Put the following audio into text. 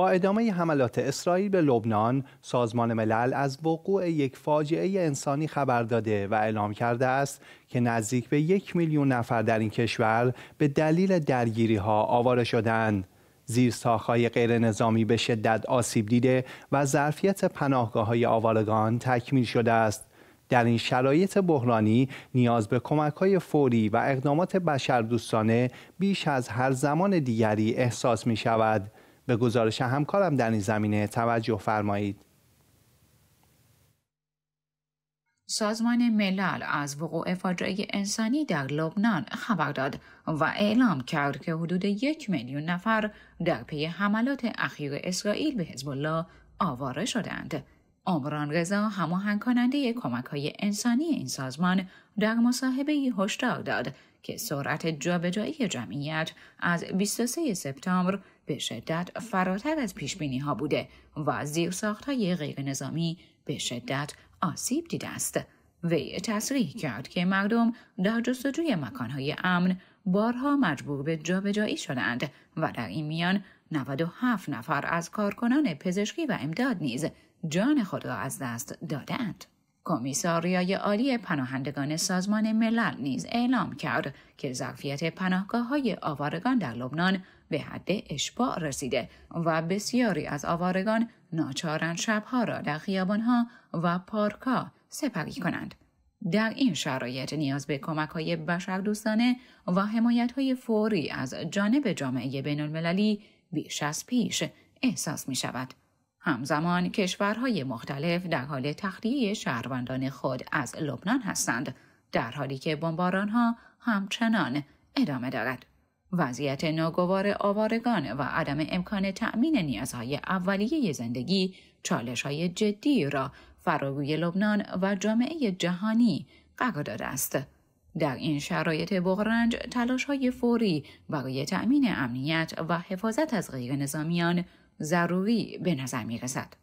با ادامه حملات اسرائیل به لبنان، سازمان ملل از وقوع یک فاجعه انسانی خبر داده و اعلام کرده است که نزدیک به یک میلیون نفر در این کشور به دلیل درگیری ها آواره شدند. زیر ساخهای غیر نظامی به شدت آسیب دیده و ظرفیت پناهگاه های آوارگان تکمیل شده است. در این شرایط بحرانی نیاز به کمک های فوری و اقدامات بشردوستانه بیش از هر زمان دیگری احساس می شود. به گزارش همکارم در این زمینه توجه فرمایید. سازمان ملل از وقوع فاجعه انسانی در لبنان خبر داد و اعلام کرد که حدود یک میلیون نفر در پی حملات اخیر اسرائیل به حزب الله آواره شدند. عمران رضا هماهنگ کننده کمک های انسانی این سازمان در مصاحبه هشدار داد که سرعت جابجایی جمعیت از 23 سپتامبر به شدت فراتر از پیش بینی ها بوده و ساخت های غیر نظامی به شدت آسیب دیده است. وی تصریح کرد که مردم در جستجوی مکانهای امن بارها مجبور به جابجایی شدند و در این میان 97 نفر از کارکنان پزشکی و امداد نیز جان خود را از دست دادند. کمیساریای عالی پناهندگان سازمان ملل نیز اعلام کرد که ظرفیت پناهگاه های آوارگان در لبنان به حد اشباع رسیده و بسیاری از آوارگان ناچارن شبها را در خیابانها و پارکها سپری کنند. در این شرایط نیاز به کمک های دوستانه و حمایت های فوری از جانب جامعه بین المللی بیش از پیش احساس می شود. همزمان کشورهای مختلف در حال تخلیه شهروندان خود از لبنان هستند در حالی که ها همچنان ادامه دارد وضعیت ناگوار آوارگان و عدم امکان تأمین نیازهای اولیه زندگی چالش های جدی را فراروی لبنان و جامعه جهانی قرار داده است. در این شرایط بغرنج تلاش های فوری برای تأمین امنیت و حفاظت از غیر نظامیان ضروری به نظر می رسد.